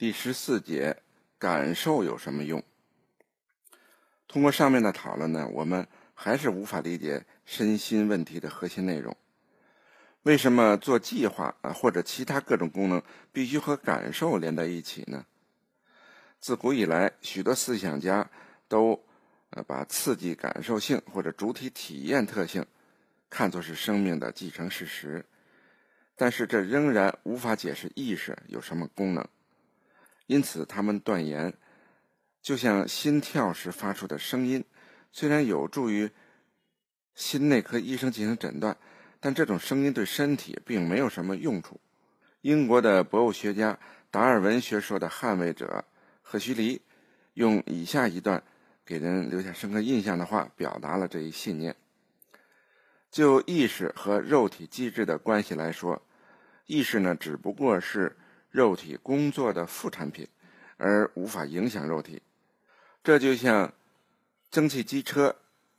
第十四节，感受有什么用？通过上面的讨论呢，我们还是无法理解身心问题的核心内容。为什么做计划啊或者其他各种功能必须和感受连在一起呢？自古以来，许多思想家都呃把刺激感受性或者主体体验特性看作是生命的既成事实，但是这仍然无法解释意识有什么功能。因此，他们断言，就像心跳时发出的声音，虽然有助于心内科医生进行诊断，但这种声音对身体并没有什么用处。英国的博物学家达尔文学说的捍卫者赫胥黎，用以下一段给人留下深刻印象的话，表达了这一信念：就意识和肉体机制的关系来说，意识呢，只不过是。肉体工作的副产品，而无法影响肉体。这就像蒸汽机车、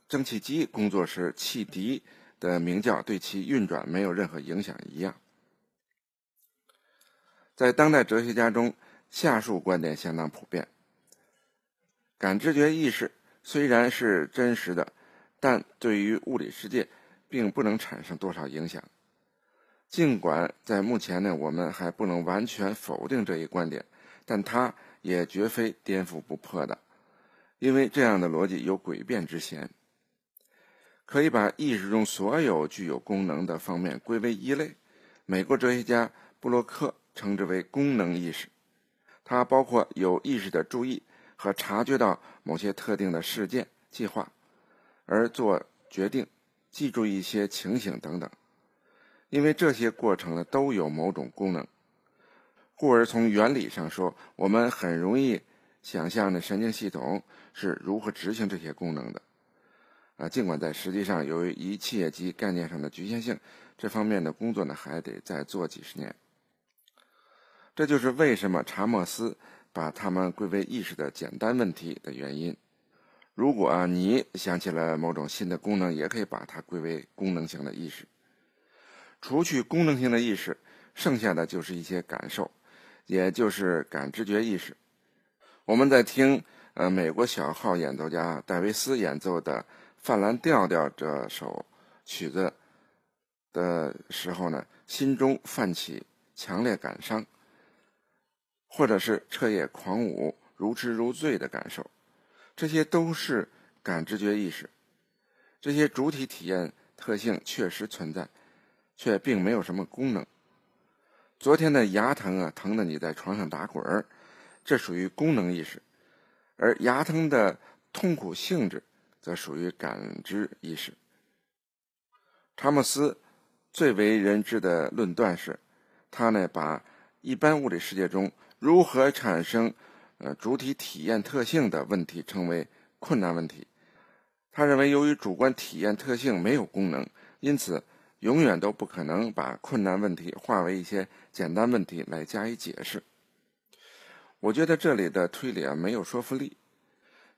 蒸汽机工作时汽笛的鸣叫对其运转没有任何影响一样。在当代哲学家中，下述观点相当普遍：感知觉意识虽然是真实的，但对于物理世界并不能产生多少影响。尽管在目前呢，我们还不能完全否定这一观点，但它也绝非颠覆不破的，因为这样的逻辑有诡辩之嫌。可以把意识中所有具有功能的方面归为一类，美国哲学家布洛克称之为功能意识，它包括有意识的注意和察觉到某些特定的事件、计划，而做决定、记住一些情形等等。因为这些过程呢都有某种功能，故而从原理上说，我们很容易想象的神经系统是如何执行这些功能的。啊，尽管在实际上，由于一切及概念上的局限性，这方面的工作呢还得再做几十年。这就是为什么查默斯把它们归为意识的简单问题的原因。如果你想起了某种新的功能，也可以把它归为功能性的意识。除去功能性的意识，剩下的就是一些感受，也就是感知觉意识。我们在听呃美国小号演奏家戴维斯演奏的《泛蓝调调》这首曲子的时候呢，心中泛起强烈感伤，或者是彻夜狂舞、如痴如醉的感受，这些都是感知觉意识。这些主体体验特性确实存在。却并没有什么功能。昨天的牙疼啊，疼的你在床上打滚儿，这属于功能意识；而牙疼的痛苦性质则属于感知意识。查莫斯最为人知的论断是，他呢把一般物理世界中如何产生呃主体体验特性的问题称为困难问题。他认为，由于主观体验特性没有功能，因此。永远都不可能把困难问题化为一些简单问题来加以解释。我觉得这里的推理啊没有说服力。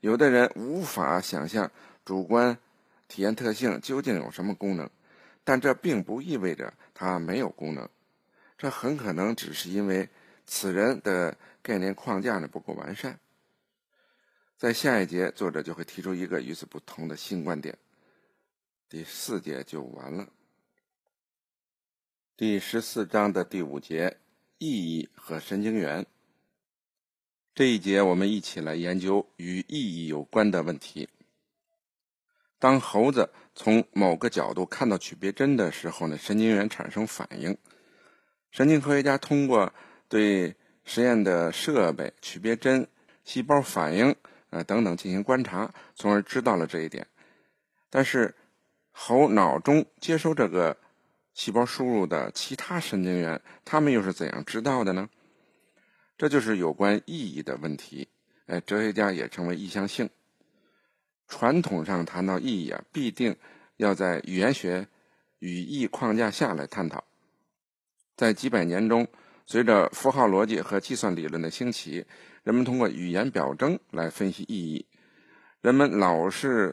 有的人无法想象主观体验特性究竟有什么功能，但这并不意味着它没有功能。这很可能只是因为此人的概念框架呢不够完善。在下一节，作者就会提出一个与此不同的新观点。第四节就完了。第十四章的第五节，意义和神经元。这一节我们一起来研究与意义有关的问题。当猴子从某个角度看到曲别针的时候呢，神经元产生反应。神经科学家通过对实验的设备、曲别针、细胞反应啊等等进行观察，从而知道了这一点。但是，猴脑中接收这个。细胞输入的其他神经元，他们又是怎样知道的呢？这就是有关意义的问题。哎，哲学家也称为意向性。传统上谈到意义啊，必定要在语言学语义框架下来探讨。在几百年中，随着符号逻辑和计算理论的兴起，人们通过语言表征来分析意义。人们老是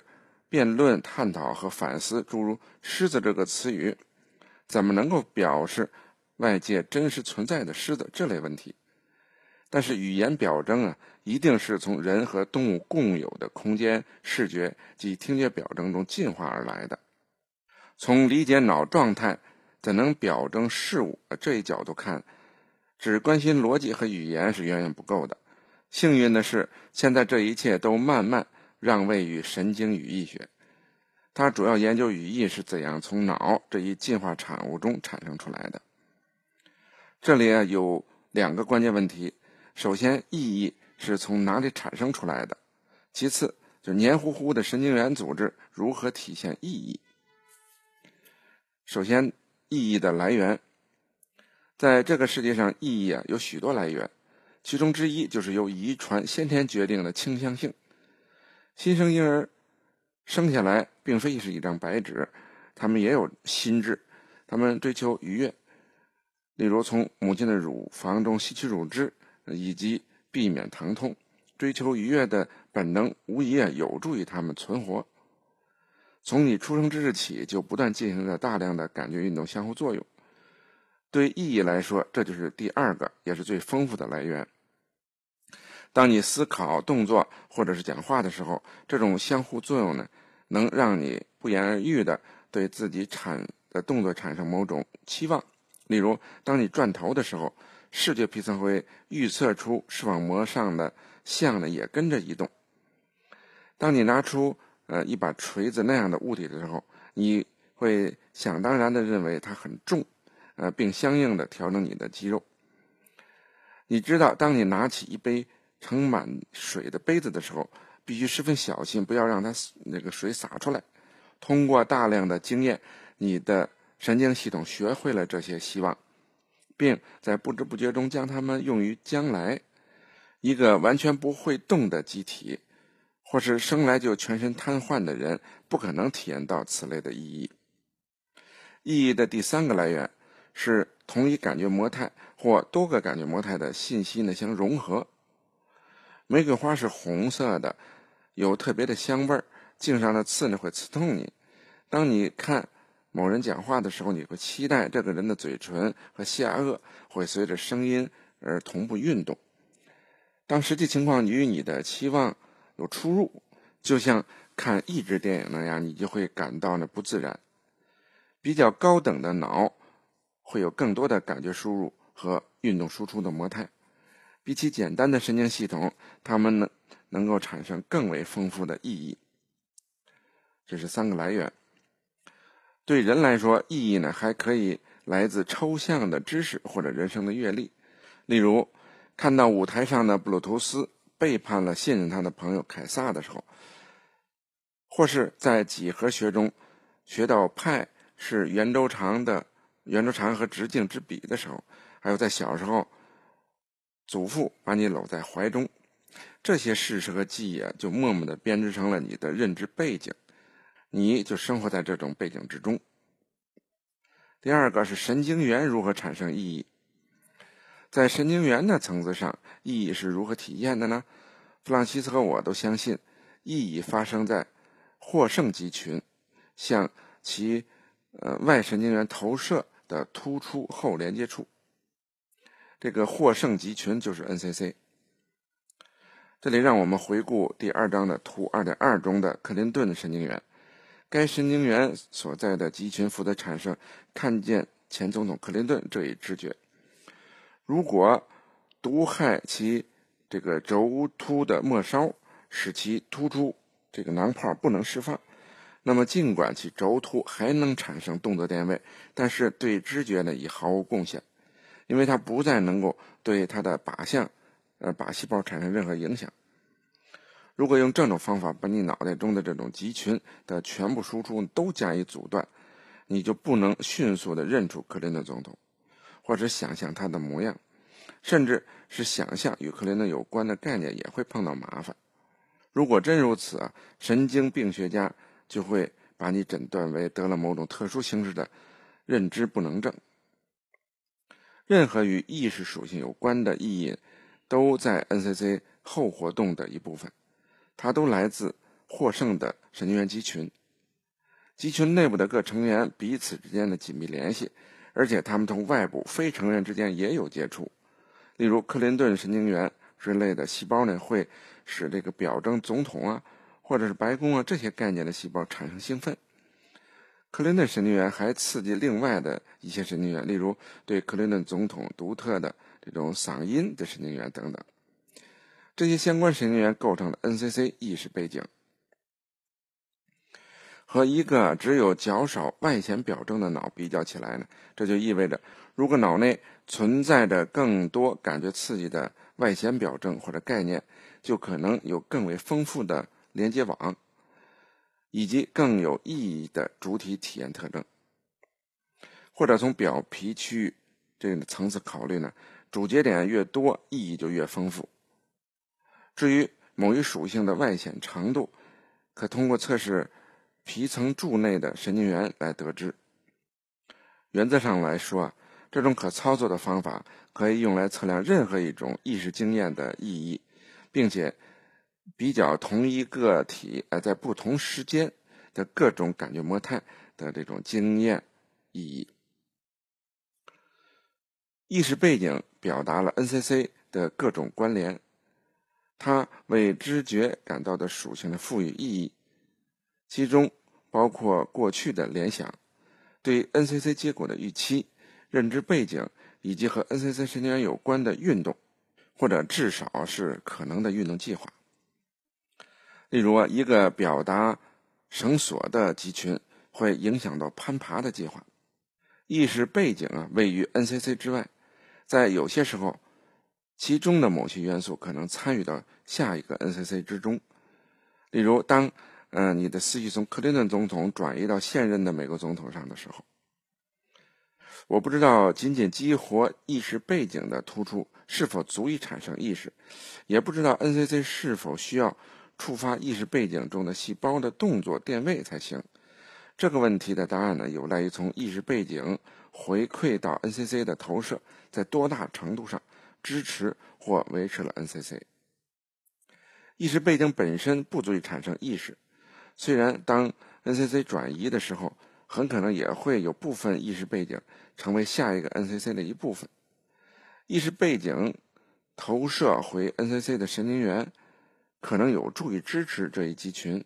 辩论、探讨和反思诸如“狮子”这个词语。怎么能够表示外界真实存在的狮子这类问题？但是语言表征啊，一定是从人和动物共有的空间视觉及听觉表征中进化而来的。从理解脑状态怎能表征事物这一角度看，只关心逻辑和语言是远远不够的。幸运的是，现在这一切都慢慢让位于神经语义学。它主要研究语义是怎样从脑这一进化产物中产生出来的。这里啊有两个关键问题：首先，意义是从哪里产生出来的？其次，就黏糊糊的神经元组织如何体现意义？首先，意义的来源，在这个世界上，意义啊有许多来源，其中之一就是由遗传先天决定的倾向性。新生婴儿。生下来并非是一张白纸，他们也有心智，他们追求愉悦，例如从母亲的乳房中吸取乳汁，以及避免疼痛，追求愉悦的本能无疑啊有助于他们存活。从你出生之日起，就不断进行着大量的感觉运动相互作用，对意义来说，这就是第二个也是最丰富的来源。当你思考、动作或者是讲话的时候，这种相互作用呢？能让你不言而喻的对自己产的动作产生某种期望，例如，当你转头的时候，视觉皮层会预测出视网膜上的像呢也跟着移动。当你拿出呃一把锤子那样的物体的时候，你会想当然的认为它很重，呃，并相应的调整你的肌肉。你知道，当你拿起一杯盛满水的杯子的时候。必须十分小心，不要让它那个水洒出来。通过大量的经验，你的神经系统学会了这些希望，并在不知不觉中将它们用于将来。一个完全不会动的机体，或是生来就全身瘫痪的人，不可能体验到此类的意义。意义的第三个来源是同一感觉模态或多个感觉模态的信息呢相融合。玫瑰花是红色的。有特别的香味儿，茎上的刺呢会刺痛你。当你看某人讲话的时候，你会期待这个人的嘴唇和下颚会随着声音而同步运动。当实际情况与你的期望有出入，就像看抑制电影那样，你就会感到呢不自然。比较高等的脑会有更多的感觉输入和运动输出的模态，比起简单的神经系统，它们呢。能够产生更为丰富的意义。这是三个来源。对人来说，意义呢还可以来自抽象的知识或者人生的阅历。例如，看到舞台上的布鲁图斯背叛了信任他的朋友凯撒的时候，或是在几何学中学到派是圆周长的圆周长和直径之比的时候，还有在小时候，祖父把你搂在怀中。这些事实和记忆啊，就默默地编织成了你的认知背景，你就生活在这种背景之中。第二个是神经元如何产生意义，在神经元的层次上，意义是如何体现的呢？弗朗西斯和我都相信，意义发生在获胜集群向其呃外神经元投射的突出后连接处。这个获胜集群就是 NCC。这里让我们回顾第二章的图二点二中的克林顿的神经元，该神经元所在的集群负责产生看见前总统克林顿这一知觉。如果毒害其这个轴突的末梢，使其突出这个囊泡不能释放，那么尽管其轴突还能产生动作电位，但是对知觉呢已毫无贡献，因为它不再能够对它的靶向。呃，把细胞产生任何影响。如果用这种方法把你脑袋中的这种集群的全部输出都加以阻断，你就不能迅速地认出克林顿总统，或者想象他的模样，甚至是想象与克林顿有关的概念也会碰到麻烦。如果真如此啊，神经病学家就会把你诊断为得了某种特殊形式的认知不能症。任何与意识属性有关的意义。都在 NCC 后活动的一部分，它都来自获胜的神经元集群。集群内部的各成员彼此之间的紧密联系，而且他们同外部非成员之间也有接触。例如克林顿神经元之类的细胞呢，会使这个表征总统啊，或者是白宫啊这些概念的细胞产生兴奋。克林顿神经元还刺激另外的一些神经元，例如对克林顿总统独特的。这种嗓音的神经元等等，这些相关神经元构成了 NCC 意识背景。和一个只有较少外显表征的脑比较起来呢，这就意味着，如果脑内存在着更多感觉刺激的外显表征或者概念，就可能有更为丰富的连接网，以及更有意义的主体体验特征。或者从表皮区域这个层次考虑呢？主节点越多，意义就越丰富。至于某一属性的外显长度，可通过测试皮层柱内的神经元来得知。原则上来说，这种可操作的方法可以用来测量任何一种意识经验的意义，并且比较同一个体呃在不同时间的各种感觉模态的这种经验意义。意识背景表达了 NCC 的各种关联，它为知觉感到的属性的赋予意义，其中包括过去的联想、对 NCC 结果的预期、认知背景以及和 NCC 神经元有关的运动，或者至少是可能的运动计划。例如，一个表达绳索的集群会影响到攀爬的计划。意识背景啊，位于 NCC 之外。在有些时候，其中的某些元素可能参与到下一个 NCC 之中。例如，当嗯你的思绪从克林顿总统转移到现任的美国总统上的时候，我不知道仅仅激活意识背景的突出是否足以产生意识，也不知道 NCC 是否需要触发意识背景中的细胞的动作电位才行。这个问题的答案呢，有赖于从意识背景。回馈到 NCC 的投射，在多大程度上支持或维持了 NCC？意识背景本身不足以产生意识，虽然当 NCC 转移的时候，很可能也会有部分意识背景成为下一个 NCC 的一部分。意识背景投射回 NCC 的神经元，可能有助于支持这一集群。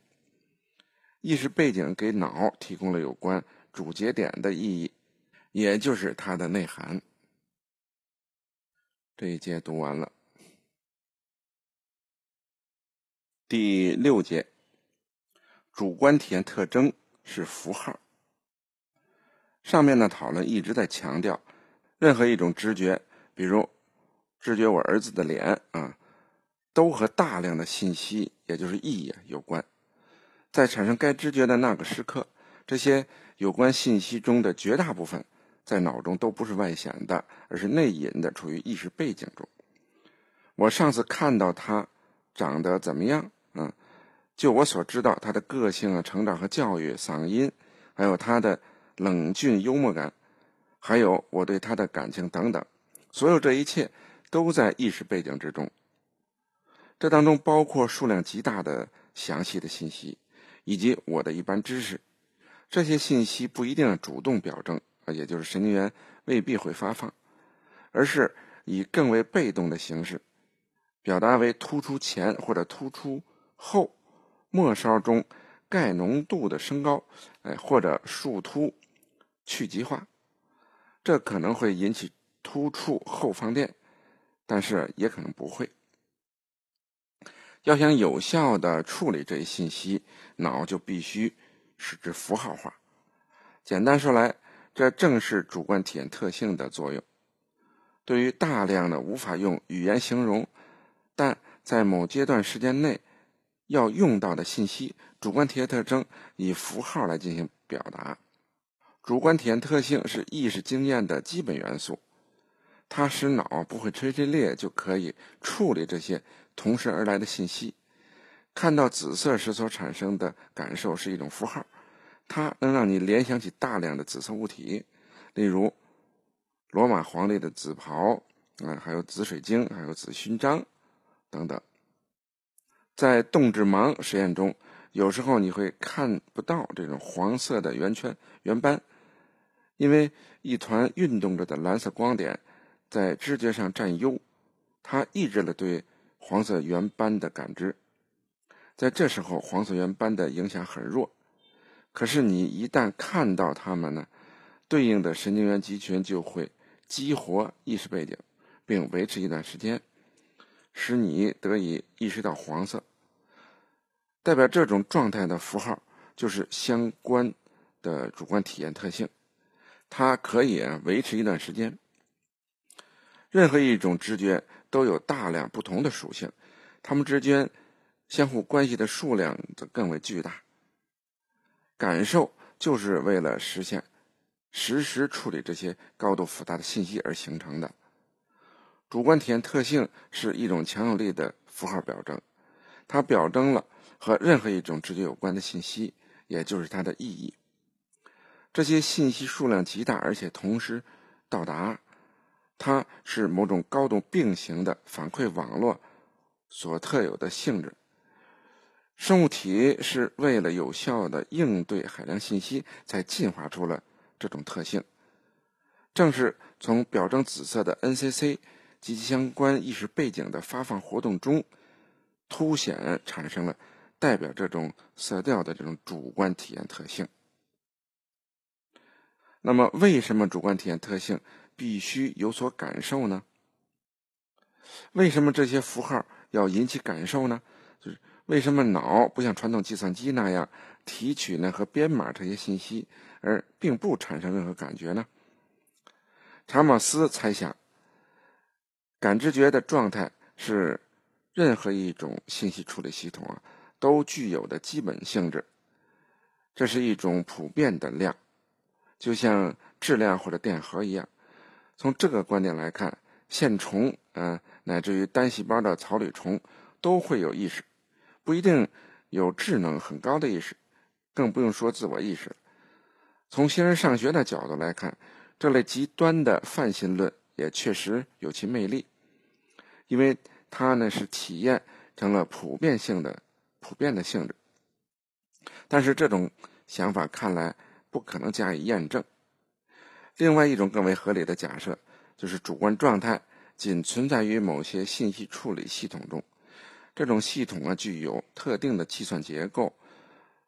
意识背景给脑提供了有关主节点的意义。也就是它的内涵。这一节读完了。第六节，主观体验特征是符号。上面的讨论一直在强调，任何一种知觉，比如知觉我儿子的脸啊，都和大量的信息，也就是意义有关。在产生该知觉的那个时刻，这些有关信息中的绝大部分。在脑中都不是外显的，而是内隐的，处于意识背景中。我上次看到他长得怎么样？嗯，就我所知道，他的个性啊、成长和教育、嗓音，还有他的冷峻幽默感，还有我对他的感情等等，所有这一切都在意识背景之中。这当中包括数量极大的详细的信息，以及我的一般知识。这些信息不一定主动表征。啊，也就是神经元未必会发放，而是以更为被动的形式表达为突出前或者突出后末梢中钙浓度的升高，哎，或者树突去极化，这可能会引起突触后放电，但是也可能不会。要想有效的处理这一信息，脑就必须使之符号化。简单说来。这正是主观体验特性的作用。对于大量的无法用语言形容，但在某阶段时间内要用到的信息，主观体验特征以符号来进行表达。主观体验特性是意识经验的基本元素，它使脑不会吹吹裂就可以处理这些同时而来的信息。看到紫色时所产生的感受是一种符号。它能让你联想起大量的紫色物体，例如罗马皇帝的紫袍啊，还有紫水晶，还有紫勋章等等。在动致盲实验中，有时候你会看不到这种黄色的圆圈、圆斑，因为一团运动着的蓝色光点在知觉上占优，它抑制了对黄色圆斑的感知。在这时候，黄色圆斑的影响很弱。可是你一旦看到它们呢，对应的神经元集群就会激活意识背景，并维持一段时间，使你得以意识到黄色。代表这种状态的符号就是相关的主观体验特性，它可以维持一段时间。任何一种知觉都有大量不同的属性，它们之间相互关系的数量则更为巨大。感受就是为了实现实时处理这些高度复杂的信息而形成的。主观体验特性是一种强有力的符号表征，它表征了和任何一种直觉有关的信息，也就是它的意义。这些信息数量极大，而且同时到达，它是某种高度并行的反馈网络所特有的性质。生物体是为了有效的应对海量信息，才进化出了这种特性。正是从表征紫色的 NCC 及其相关意识背景的发放活动中，凸显产生了代表这种色调的这种主观体验特性。那么，为什么主观体验特性必须有所感受呢？为什么这些符号要引起感受呢？为什么脑不像传统计算机那样提取呢和编码这些信息，而并不产生任何感觉呢？查马斯猜想，感知觉的状态是任何一种信息处理系统啊都具有的基本性质，这是一种普遍的量，就像质量或者电荷一样。从这个观点来看，线虫，嗯，乃至于单细胞的草履虫都会有意识。不一定有智能很高的意识，更不用说自我意识了。从新人上学的角度来看，这类极端的泛心论也确实有其魅力，因为它呢是体验成了普遍性的、普遍的性质。但是这种想法看来不可能加以验证。另外一种更为合理的假设就是，主观状态仅存在于某些信息处理系统中。这种系统啊，具有特定的计算结构，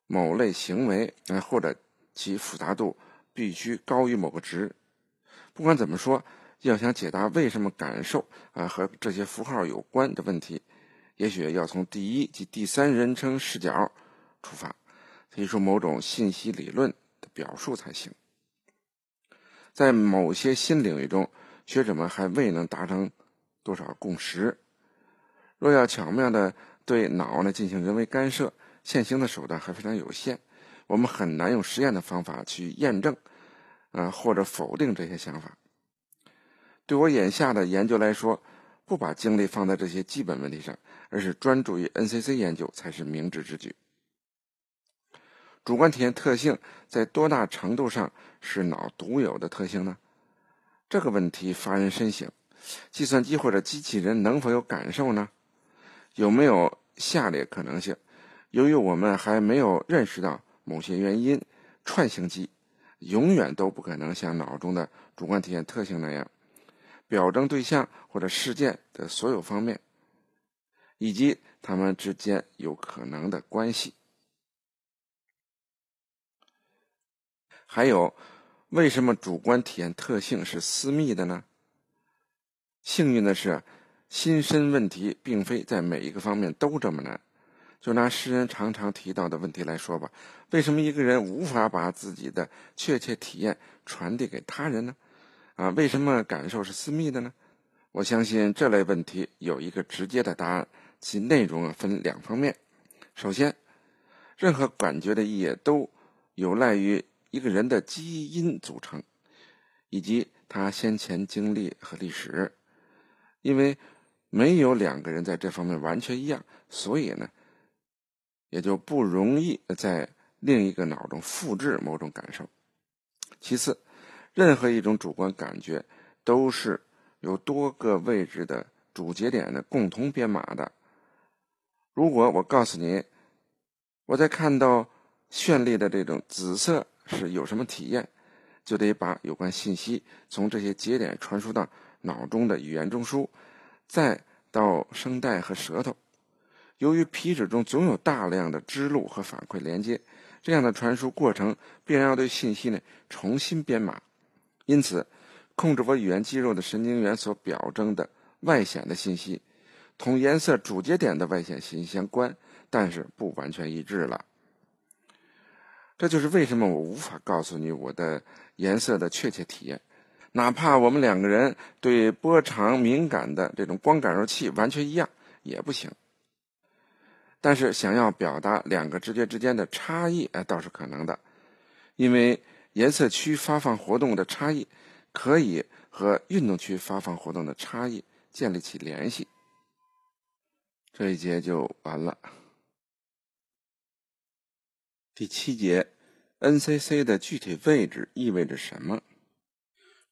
某类行为啊，或者其复杂度必须高于某个值。不管怎么说，要想解答为什么感受啊和这些符号有关的问题，也许要从第一及第三人称视角出发，提出某种信息理论的表述才行。在某些新领域中，学者们还未能达成多少共识。若要巧妙地对脑呢进行人为干涉，现行的手段还非常有限，我们很难用实验的方法去验证，呃或者否定这些想法。对我眼下的研究来说，不把精力放在这些基本问题上，而是专注于 NCC 研究才是明智之举。主观体验特性在多大程度上是脑独有的特性呢？这个问题发人深省。计算机或者机器人能否有感受呢？有没有下列可能性？由于我们还没有认识到某些原因，串行机永远都不可能像脑中的主观体验特性那样表征对象或者事件的所有方面，以及它们之间有可能的关系。还有，为什么主观体验特性是私密的呢？幸运的是。心身问题并非在每一个方面都这么难。就拿诗人常常提到的问题来说吧：为什么一个人无法把自己的确切体验传递给他人呢？啊，为什么感受是私密的呢？我相信这类问题有一个直接的答案，其内容啊分两方面：首先，任何感觉的意义都有赖于一个人的基因组成以及他先前经历和历史，因为。没有两个人在这方面完全一样，所以呢，也就不容易在另一个脑中复制某种感受。其次，任何一种主观感觉都是由多个位置的主节点的共同编码的。如果我告诉你我在看到绚丽的这种紫色是有什么体验，就得把有关信息从这些节点传输到脑中的语言中枢。再到声带和舌头，由于皮质中总有大量的支路和反馈连接，这样的传输过程必然要对信息呢重新编码。因此，控制我语言肌肉的神经元所表征的外显的信息，同颜色主节点的外显信息相关，但是不完全一致了。这就是为什么我无法告诉你我的颜色的确切体验。哪怕我们两个人对波长敏感的这种光感受器完全一样也不行。但是想要表达两个直觉之间的差异，哎，倒是可能的，因为颜色区发放活动的差异可以和运动区发放活动的差异建立起联系。这一节就完了。第七节，NCC 的具体位置意味着什么？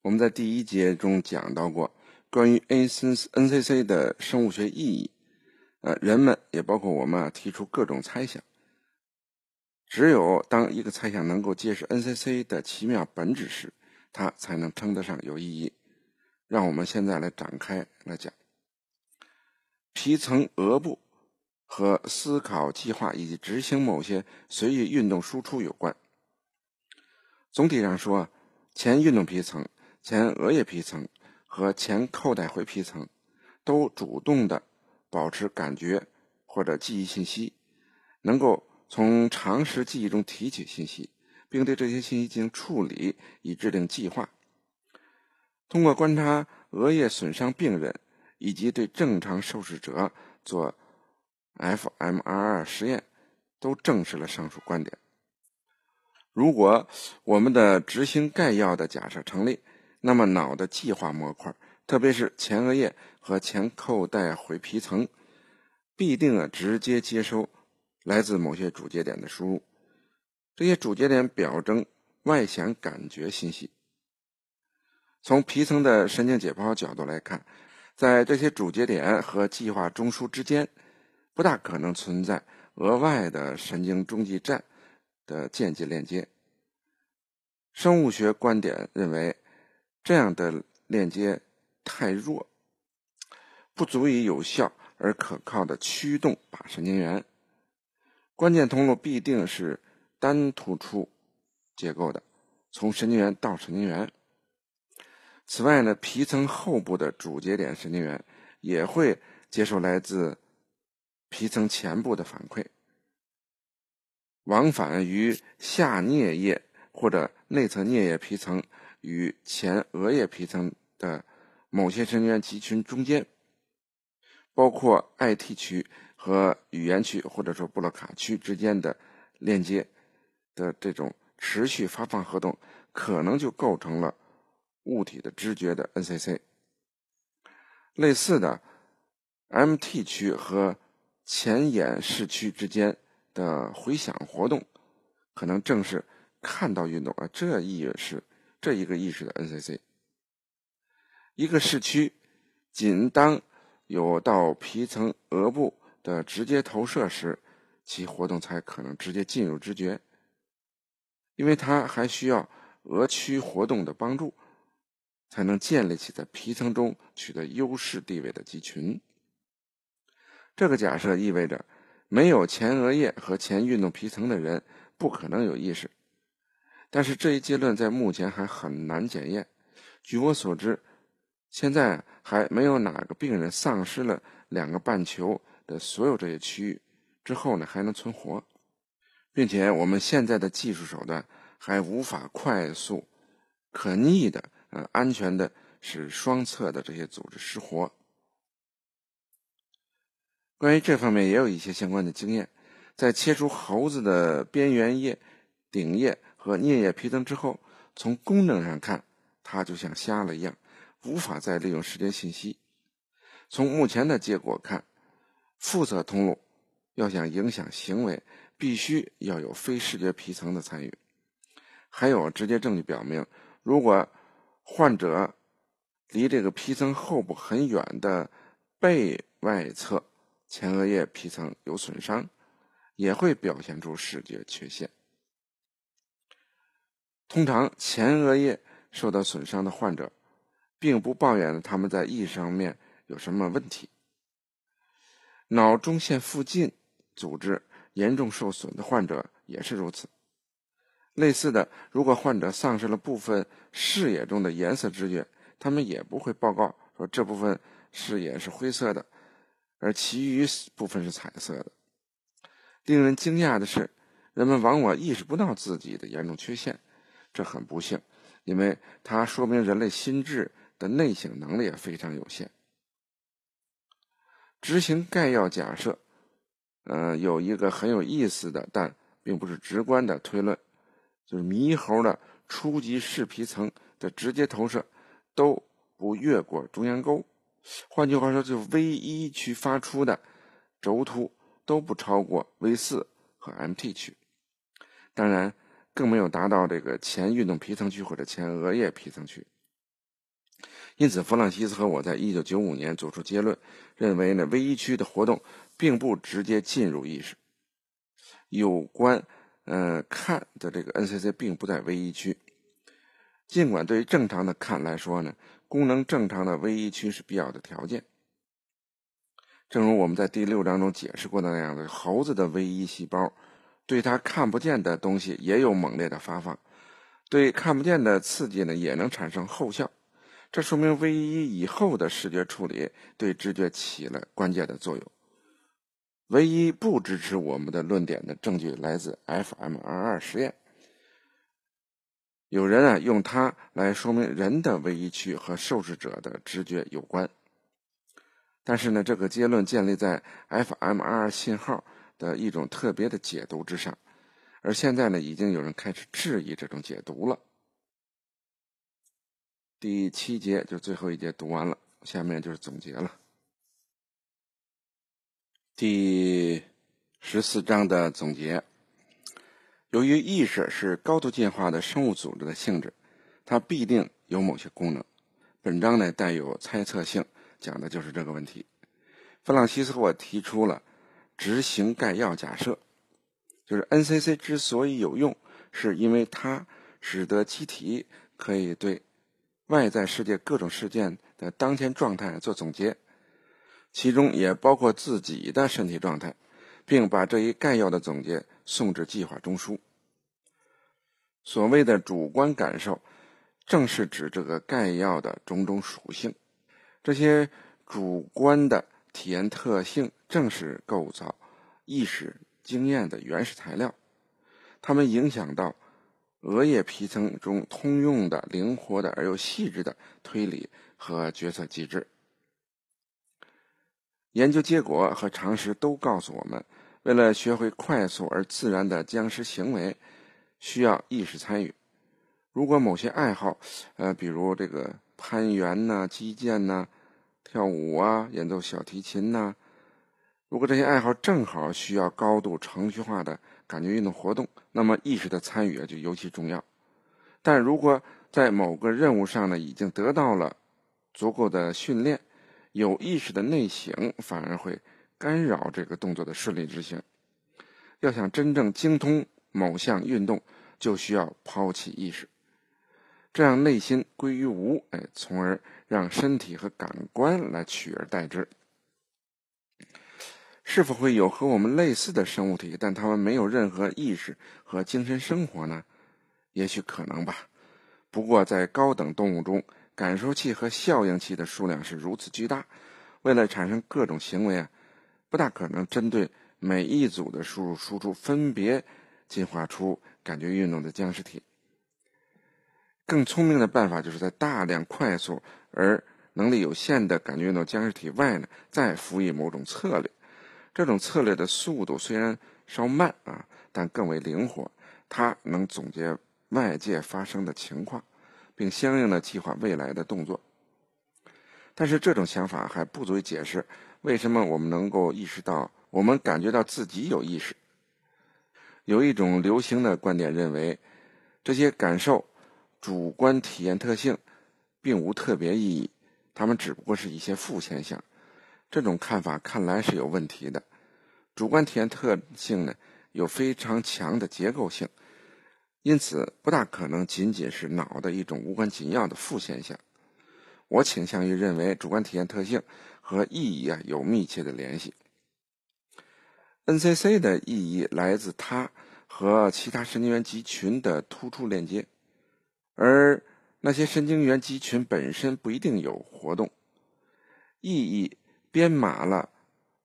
我们在第一节中讲到过关于 A C N C C 的生物学意义，呃，人们也包括我们啊，提出各种猜想。只有当一个猜想能够揭示 N C C 的奇妙本质时，它才能称得上有意义。让我们现在来展开来讲，皮层额部和思考、计划以及执行某些随意运动输出有关。总体上说啊，前运动皮层。前额叶皮层和前扣带回皮层都主动地保持感觉或者记忆信息，能够从常识记忆中提取信息，并对这些信息进行处理以制定计划。通过观察额叶损伤病人以及对正常受试者做 fMRI 实验，都证实了上述观点。如果我们的执行概要的假设成立。那么，脑的计划模块，特别是前额叶和前扣带回皮层，必定啊直接接收来自某些主节点的输入。这些主节点表征外显感觉信息。从皮层的神经解剖角度来看，在这些主节点和计划中枢之间，不大可能存在额外的神经中继站的间接链接。生物学观点认为。这样的链接太弱，不足以有效而可靠的驱动靶神经元。关键通路必定是单突出结构的，从神经元到神经元。此外呢，皮层后部的主节点神经元也会接受来自皮层前部的反馈，往返于下颞叶或者内侧颞叶皮层。与前额叶皮层的某些神经元集群中间，包括 i t 区和语言区或者说布洛卡区之间的链接的这种持续发放活动，可能就构成了物体的知觉的 n c c。类似的，m t 区和前眼视区之间的回响活动，可能正是看到运动啊，这也是。这一个意识的 NCC，一个视区仅当有到皮层额部的直接投射时，其活动才可能直接进入知觉，因为它还需要额区活动的帮助，才能建立起在皮层中取得优势地位的集群。这个假设意味着，没有前额叶和前运动皮层的人不可能有意识。但是这一结论在目前还很难检验。据我所知，现在还没有哪个病人丧失了两个半球的所有这些区域之后呢还能存活，并且我们现在的技术手段还无法快速、可逆的、呃安全的使双侧的这些组织失活。关于这方面也有一些相关的经验，在切除猴子的边缘叶、顶叶。和颞叶皮层之后，从功能上看，它就像瞎了一样，无法再利用视觉信息。从目前的结果看，副侧通路要想影响行为，必须要有非视觉皮层的参与。还有直接证据表明，如果患者离这个皮层后部很远的背外侧前额叶皮层有损伤，也会表现出视觉缺陷。通常，前额叶受到损伤的患者并不抱怨他们在意识上面有什么问题。脑中线附近组织严重受损的患者也是如此。类似的，如果患者丧失了部分视野中的颜色知觉，他们也不会报告说这部分视野是灰色的，而其余部分是彩色的。令人惊讶的是，人们往往意识不到自己的严重缺陷。这很不幸，因为它说明人类心智的内省能力也非常有限。执行概要假设，呃，有一个很有意思的，但并不是直观的推论，就是猕猴的初级视皮层的直接投射都不越过中央沟，换句话说，就 V 一区发出的轴突都不超过 V 四和 MT 区。当然。更没有达到这个前运动皮层区或者前额叶皮层区，因此弗朗西斯和我在一九九五年做出结论，认为呢 V1 区的活动并不直接进入意识。有关呃，看的这个 NCC 并不在 V1 区，尽管对于正常的看来说呢，功能正常的 V1 区是必要的条件。正如我们在第六章中解释过的那样的，猴子的 V1 细胞。对他看不见的东西也有猛烈的发放，对看不见的刺激呢，也能产生后效，这说明 V1 以后的视觉处理对知觉起了关键的作用。唯一不支持我们的论点的证据来自 fMRI 实验，有人啊用它来说明人的 V1 区和受试者的知觉有关，但是呢，这个结论建立在 fMRI 信号。的一种特别的解读之上，而现在呢，已经有人开始质疑这种解读了。第七节就最后一节读完了，下面就是总结了。第十四章的总结，由于意识是高度进化的生物组织的性质，它必定有某些功能。本章呢带有猜测性，讲的就是这个问题。弗朗西斯和我提出了。执行概要假设，就是 NCC 之所以有用，是因为它使得机体可以对外在世界各种事件的当前状态做总结，其中也包括自己的身体状态，并把这一概要的总结送至计划中枢。所谓的主观感受，正是指这个概要的种种属性，这些主观的。体验特性正是构造意识经验的原始材料，它们影响到额叶皮层中通用的、灵活的而又细致的推理和决策机制。研究结果和常识都告诉我们，为了学会快速而自然的僵尸行为，需要意识参与。如果某些爱好，呃，比如这个攀岩呐、击剑呐。跳舞啊，演奏小提琴呐。如果这些爱好正好需要高度程序化的感觉运动活动，那么意识的参与啊就尤其重要。但如果在某个任务上呢，已经得到了足够的训练，有意识的内省反而会干扰这个动作的顺利执行。要想真正精通某项运动，就需要抛弃意识，这样内心归于无，哎，从而。让身体和感官来取而代之，是否会有和我们类似的生物体？但他们没有任何意识和精神生活呢？也许可能吧。不过，在高等动物中，感受器和效应器的数量是如此巨大，为了产生各种行为啊，不大可能针对每一组的输入输出分别进化出感觉运动的僵尸体。更聪明的办法就是在大量快速。而能力有限的感觉运动监视体外呢，再辅以某种策略，这种策略的速度虽然稍慢啊，但更为灵活。它能总结外界发生的情况，并相应的计划未来的动作。但是这种想法还不足以解释为什么我们能够意识到我们感觉到自己有意识。有一种流行的观点认为，这些感受主观体验特性。并无特别意义，它们只不过是一些副现象。这种看法看来是有问题的。主观体验特性呢，有非常强的结构性，因此不大可能仅仅是脑的一种无关紧要的副现象。我倾向于认为，主观体验特性和意义啊有密切的联系。NCC 的意义来自它和其他神经元集群的突出链接，而。那些神经元集群本身不一定有活动，意义编码了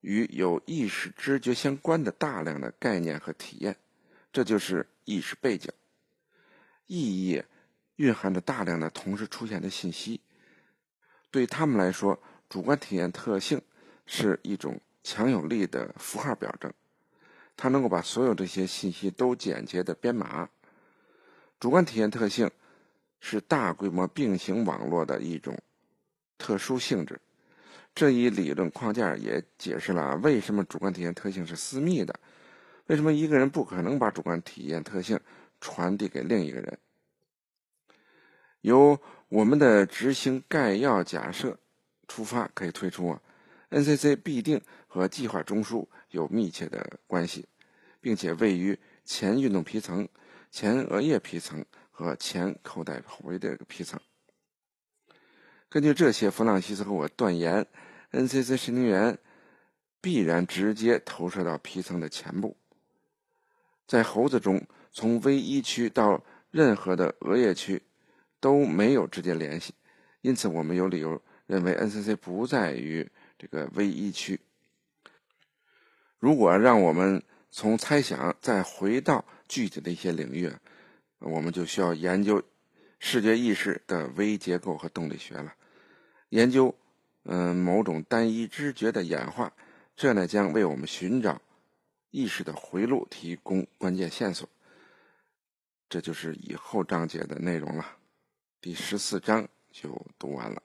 与有意识知觉相关的大量的概念和体验，这就是意识背景。意义蕴含着大量的同时出现的信息，对他们来说，主观体验特性是一种强有力的符号表征，它能够把所有这些信息都简洁的编码。主观体验特性。是大规模并行网络的一种特殊性质。这一理论框架也解释了为什么主观体验特性是私密的，为什么一个人不可能把主观体验特性传递给另一个人。由我们的执行概要假设出发，可以推出啊，NCC 必定和计划中枢有密切的关系，并且位于前运动皮层、前额叶皮层。和前袋带回的皮层。根据这些，弗朗西斯和我断言，NCC 神经元必然直接投射到皮层的前部。在猴子中，从 V1 区到任何的额叶区都没有直接联系，因此我们有理由认为 NCC 不在于这个 V1 区。如果让我们从猜想再回到具体的一些领域。我们就需要研究视觉意识的微结构和动力学了，研究嗯某种单一知觉的演化，这呢将为我们寻找意识的回路提供关键线索。这就是以后章节的内容了，第十四章就读完了。